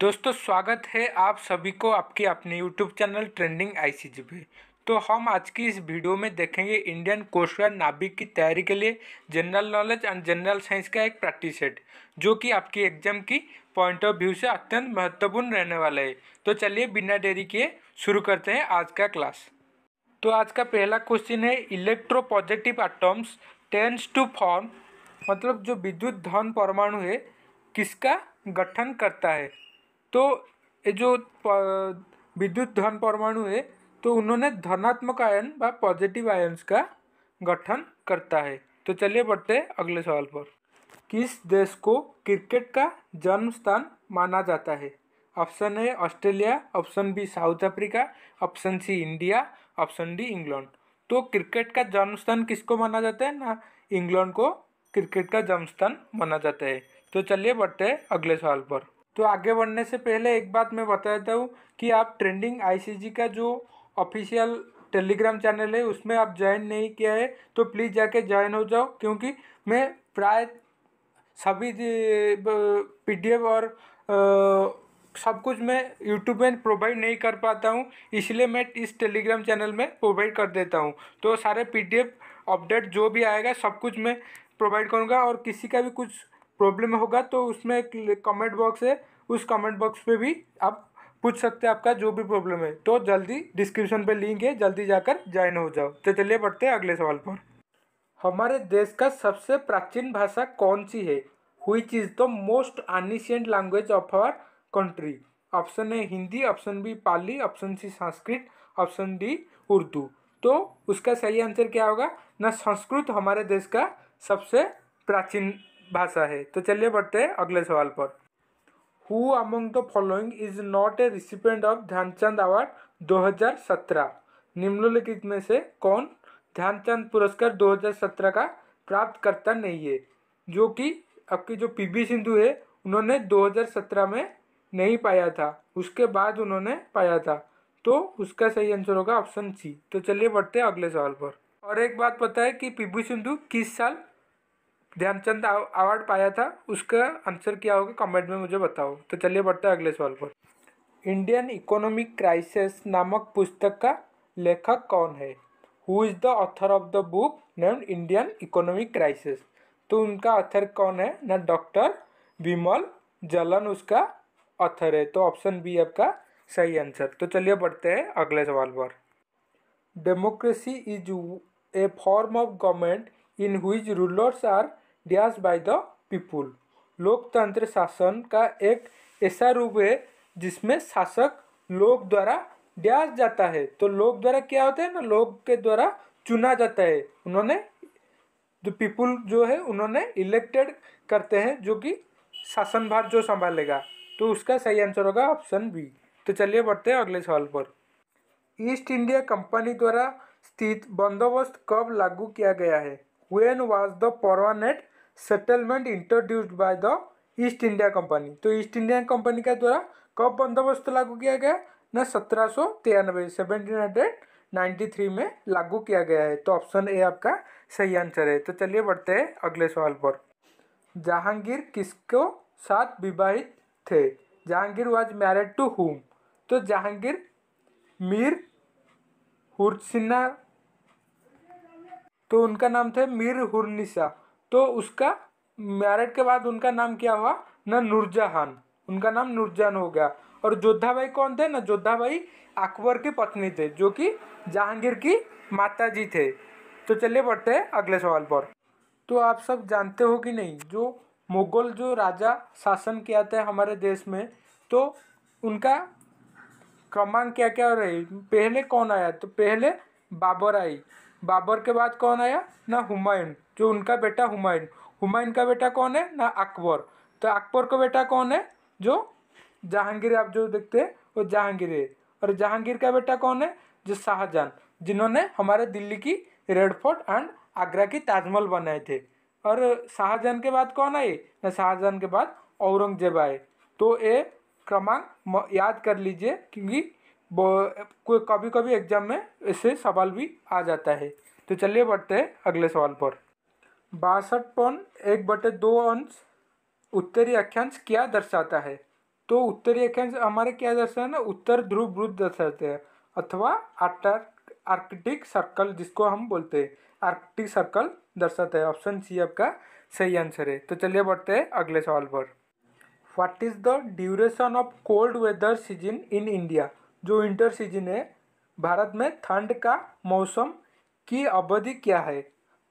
दोस्तों स्वागत है आप सभी को आपके अपने YouTube चैनल ट्रेंडिंग आईसीजी पे तो हम आज की इस वीडियो में देखेंगे इंडियन कोस्ट गार्ड नाविक की तैयारी के लिए general knowledge and general science का एक प्रैक्टिस सेट जो कि आपकी एग्जाम की पॉइंट ऑफ व्यू से अत्यंत महत्वपूर्ण रहने वाला है तो चलिए बिना देरी किए शुरू करते हैं आज का क्लास तो आज का पहला क्वेश्चन है electropositive atoms tends to form मतलब जो विद्युत धन परमाणु है किसका गठन करता है तो ये जो विद्युत धन परमाणु है तो उन्होंने धनात्मक आयन व पॉजिटिव आयन्स का गठन करता है तो चलिए बढ़ते हैं अगले सवाल पर किस देश को क्रिकेट का जन्म स्थान माना जाता है option A Australia option B South Africa option C India option D England तो क्रिकेट का जन्म स्थान किसको माना जाता है ना इंग्लैंड को क्रिकेट का जन्म स्थान माना जाता है तो चलिए बढ़ते हैं अगले सवाल पर तो आगे बढ़ने से पहले एक बात मैं बता देता हूँ कि आप ट्रेंडिंग आईसीजी का जो ऑफिशियल टेलीग्राम चैनल है उसमें आप ज्वाइन नहीं किया है तो प्लीज़ जाके ज्वाइन हो जाओ क्योंकि मैं प्राय सभी पीडीएफ और आ, सब कुछ मैं यूट्यूब में प्रोवाइड नहीं कर पाता हूँ इसलिए मैं इस टेलीग्राम चैनल में प्रोवाइड कर देता हूँ तो सारे पी अपडेट जो भी आएगा सब कुछ मैं प्रोवाइड करूँगा और किसी का भी कुछ प्रॉब्लम होगा तो उसमें एक कमेंट बॉक्स है उस कमेंट बॉक्स पे भी आप पूछ सकते हैं आपका जो भी प्रॉब्लम है तो जल्दी डिस्क्रिप्शन पे लिंक है जल्दी जाकर ज्वाइन हो जाओ तो चलिए बढ़ते हैं अगले सवाल पर हमारे देश का सबसे प्राचीन भाषा कौन सी है हुई is the most ancient language of our country option है Hindi option B Pali option C Sanskrit option D Urdu तो उसका सही आंसर क्या होगा ना संस्कृत हमारे देश का सबसे प्राचीन भाषा है तो चलिए बढ़ते हैं अगले सवाल पर who among the following is not a recipient of Dhyan Chand award 2017 निम्नलिखित में से कौन ध्यानचंद पुरस्कार 2017 का प्राप्तकर्ता नहीं है जो कि आपकी जो बी सिंधु है उन्होंने 2017 में नहीं पाया था उसके बाद उन्होंने पाया था तो उसका सही आंसर होगा ऑप्शन सी तो चलिए बढ़ते हैं अगले सवाल पर और एक बात पता है कि पीवी सिंधु किस साल ध्यानचंद अवार्ड पाया था उसका आंसर क्या होगा कमेंट में मुझे बताओ तो चलिए बढ़ते हैं अगले सवाल पर इंडियन इकोनॉमिक क्राइसिस नामक पुस्तक का लेखक कौन है who is the author of the book named Indian economic crisis तो उनका ऑथर कौन है ना डॉक्टर विमल जलन उसका ऑथर है तो ऑप्शन बी आपका सही आंसर तो चलिए बढ़ते हैं अगले सवाल पर democracy is a form of government in which rulers are dash by the people लोकतंत्र शासन का एक ऐसा रूप है जिसमें शासक लोग द्वारा डैश जाता है तो लोग द्वारा क्या होता है ना लोग के द्वारा चुना जाता है उन्होंने जो पीपुल जो है उन्होंने इलेक्टेड करते हैं जो कि शासन भार जो संभालेगा तो उसका सही आंसर होगा ऑप्शन बी तो चलिए बढ़ते हैं अगले सवाल पर ईस्ट इंडिया कंपनी द्वारा स्थित बंदोबस्त कब लागू किया गया है when was the permanent settlement introduced by the East India company तो ईस्ट इंडिया कंपनी के द्वारा कब बंदोबस्त लागू किया गया ना सत्रह सौ तिरानबे सेवनटीन हंड्रेड नाइन्टी थ्री में लागू किया गया है तो ऑप्शन ए आपका सही आंसर है तो चलिए बढ़ते हैं अगले सवाल पर जहांगीर किसको साथ विवाहित थे Jahangir was married to whom तो जहांगीर मीर हुरसिना तो उनका नाम था मीर हुरनिशा तो उसका मैरिड के बाद उनका नाम क्या हुआ ना नूरजहान उनका नाम नूरजहान हो गया और जोधा भाई कौन थे ना जोधा भाई अकबर की पत्नी थे जो कि जहांगीर की माता जी थे तो चलिए बढ़ते हैं अगले सवाल पर तो आप सब जानते हो कि नहीं जो मुग़ल जो राजा शासन किया था हमारे देश में तो उनका क्रमांक क्या क्या रही पहले कौन आया तो पहले बाबर आई बाबर के बाद कौन आया ना हुमायूं जो उनका बेटा हुमायूं हुमायूं का बेटा कौन है ना अकबर तो अकबर का बेटा कौन है जो जहांगीर आप जो देखते हैं वो जहांगीर है और जहांगीर का बेटा कौन है जो शाहजहां जिन्होंने हमारे दिल्ली की रेड फोर्ट एंड आगरा की ताजमहल बनाए थे और शाहजहां के बाद कौन आए ना शाहजहां के बाद औरंगजेब आए तो ये क्रमांक याद कर लीजिए क्योंकि कभी कभी एग्जाम में इससे सवाल भी आ जाता है तो चलिए बढ़ते हैं अगले सवाल पर बासठ पौन एक बटे दो अंश उत्तरी अक्षांश क्या दर्शाता है तो उत्तरी अक्षांश हमारे क्या ना उत्तर ध्रुव ध्रुव दर्शाते हैं अथवा आर्कटिक सर्कल जिसको हम बोलते हैं आर्कटिक सर्कल दर्शाता है ऑप्शन सी आपका सही आंसर है तो चलिए बढ़ते हैं अगले सवाल पर what is the duration of cold weather season in India जो इंटर सीजन है भारत में ठंड का मौसम की अवधि क्या है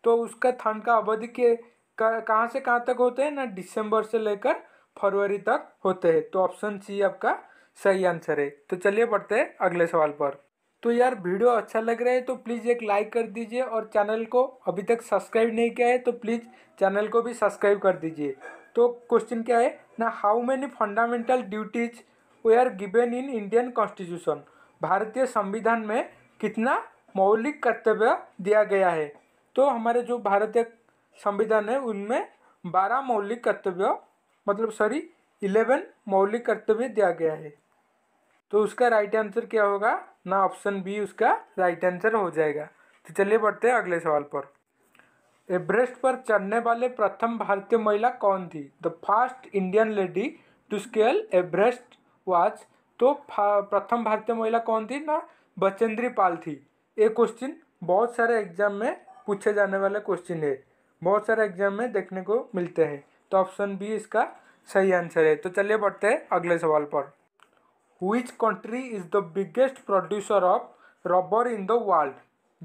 तो उसका ठंड का अवधि के कहाँ से कहाँ तक होते हैं ना दिसंबर से लेकर फरवरी तक होते हैं तो ऑप्शन सी आपका सही आंसर है तो चलिए पढ़ते हैं अगले सवाल पर तो यार वीडियो अच्छा लग रहा है तो प्लीज़ एक लाइक कर दीजिए और चैनल को अभी तक सब्सक्राइब नहीं किया है तो प्लीज़ चैनल को भी सब्सक्राइब कर दीजिए तो क्वेश्चन क्या है ना how many fundamental duties were given in Indian constitution भारतीय संविधान में कितना मौलिक कर्तव्य दिया गया है तो हमारे जो भारतीय संविधान है उनमें बारह मौलिक कर्तव्य मतलब सॉरी इलेवन मौलिक कर्तव्य दिया गया है तो उसका राइट आंसर क्या होगा ना ऑप्शन बी उसका राइट आंसर हो जाएगा तो चलिए बढ़ते हैं अगले सवाल पर एवरेस्ट पर चढ़ने वाले प्रथम भारतीय महिला कौन थी the first Indian lady to scale Everest वाच तो प्रथम भारतीय महिला कौन थी ना बचेंद्री पाल थी ये क्वेश्चन बहुत सारे एग्जाम में पूछे जाने वाले क्वेश्चन है बहुत सारे एग्जाम में देखने को मिलते हैं तो ऑप्शन बी इसका सही आंसर है तो चलिए बढ़ते हैं अगले सवाल पर which country is the biggest producer of rubber in the world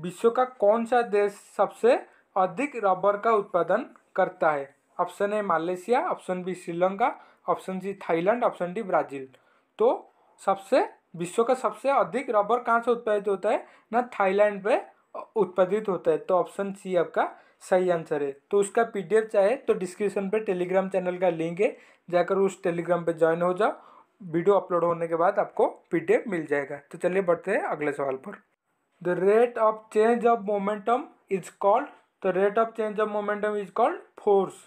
विश्व का कौन सा देश सबसे अधिक रबर का उत्पादन करता है option A Malaysia option B Sri Lanka option C Thailand option D Brazil तो सबसे विश्व का सबसे अधिक रबर कहाँ से उत्पादित होता है ना थाईलैंड पे उत्पादित होता है तो ऑप्शन सी आपका सही आंसर है तो उसका पीडीएफ चाहे तो डिस्क्रिप्शन पे टेलीग्राम चैनल का लिंक है जाकर उस टेलीग्राम पे ज्वाइन हो जाओ वीडियो अपलोड होने के बाद आपको पीडीएफ मिल जाएगा तो चलिए बढ़ते हैं अगले सवाल पर the rate of change of momentum is called the rate of change of momentum is called force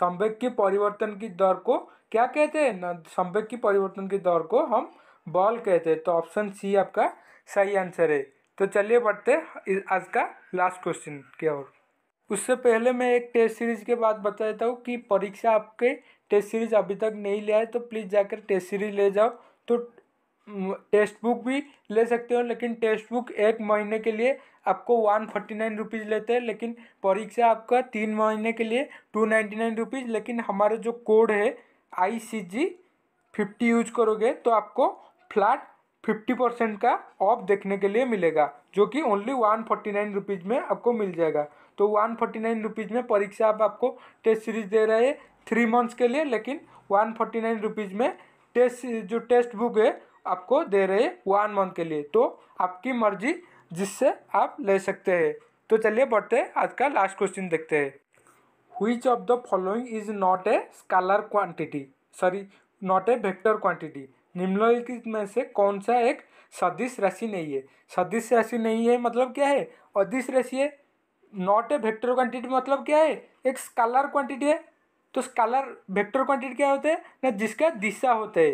संवेग की परिवर्तन की दर को क्या कहते हैं ना संवेग की परिवर्तन की दौर को हम बॉल कहते हैं तो ऑप्शन सी आपका सही आंसर है तो चलिए बढ़ते हैं आज का लास्ट क्वेश्चन की ओर उससे पहले मैं एक टेस्ट सीरीज के बाद बता देता हूँ कि परीक्षा आपके टेस्ट सीरीज अभी तक नहीं लिया है तो प्लीज़ जाकर टेस्ट सीरीज ले जाओ तो टेस्ट बुक भी ले सकते हो लेकिन टेस्ट बुक एक महीने के लिए आपको वन फोर्टी नाइन रुपीज़ लेते हैं लेकिन परीक्षा आपका तीन महीने के लिए टू नाइन्टी नाइन रुपीज़ लेकिन हमारा जो कोड है आई सी जी फिफ्टी यूज करोगे तो आपको फ्लैट फिफ्टी परसेंट का ऑफ देखने के लिए मिलेगा जो कि only one forty nine rupees में आपको मिल जाएगा तो वन फोर्टी नाइन रुपीज़ में परीक्षा आप आपको टेस्ट सीरीज दे रहे हैं थ्री मंथ्स के लिए लेकिन वन फोर्टी नाइन रुपीज़ में टेस्ट जो टेस्ट बुक है आपको दे रहे हैं वन मंथ के लिए तो आपकी मर्जी जिससे आप ले सकते हैं तो चलिए बढ़ते हैं आज का लास्ट क्वेश्चन देखते हैं which of the following is not a scalar quantity sorry not A vector quantity निम्नलिखित में से कौन सा एक सदिश राशि नहीं है सदिश राशि नहीं है मतलब क्या है अदिश राशि है नॉट ए वेक्टर क्वांटिटी मतलब क्या है एक स्कालर क्वांटिटी है तो स्कालर वेक्टर क्वांटिटी क्या होते हैं ना जिसका दिशा होता है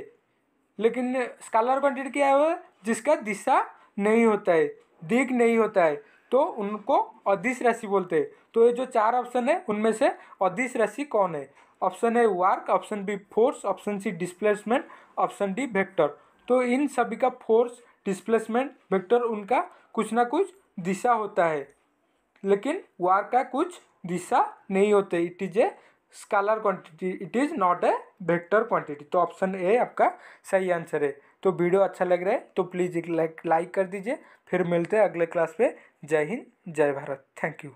लेकिन स्कालर क्वांटिटी क्या है जिसका दिशा नहीं होता है दिख नहीं होता है तो उनको अधिस राशि बोलते हैं तो ये जो चार ऑप्शन है उनमें से अधिस राशि कौन है ऑप्शन है work option B force option C displacement option D vector तो इन सभी का फोर्स डिस्प्लेसमेंट वेक्टर उनका कुछ ना कुछ दिशा होता है लेकिन वार का कुछ दिशा नहीं होते it is a scalar quantity it is not a vector quantity तो ऑप्शन ए आपका सही आंसर है तो वीडियो अच्छा लग रहा है तो प्लीज़ एक लाइक लाइक कर दीजिए फिर मिलते हैं अगले क्लास पे जय हिंद जय भारत थैंक यू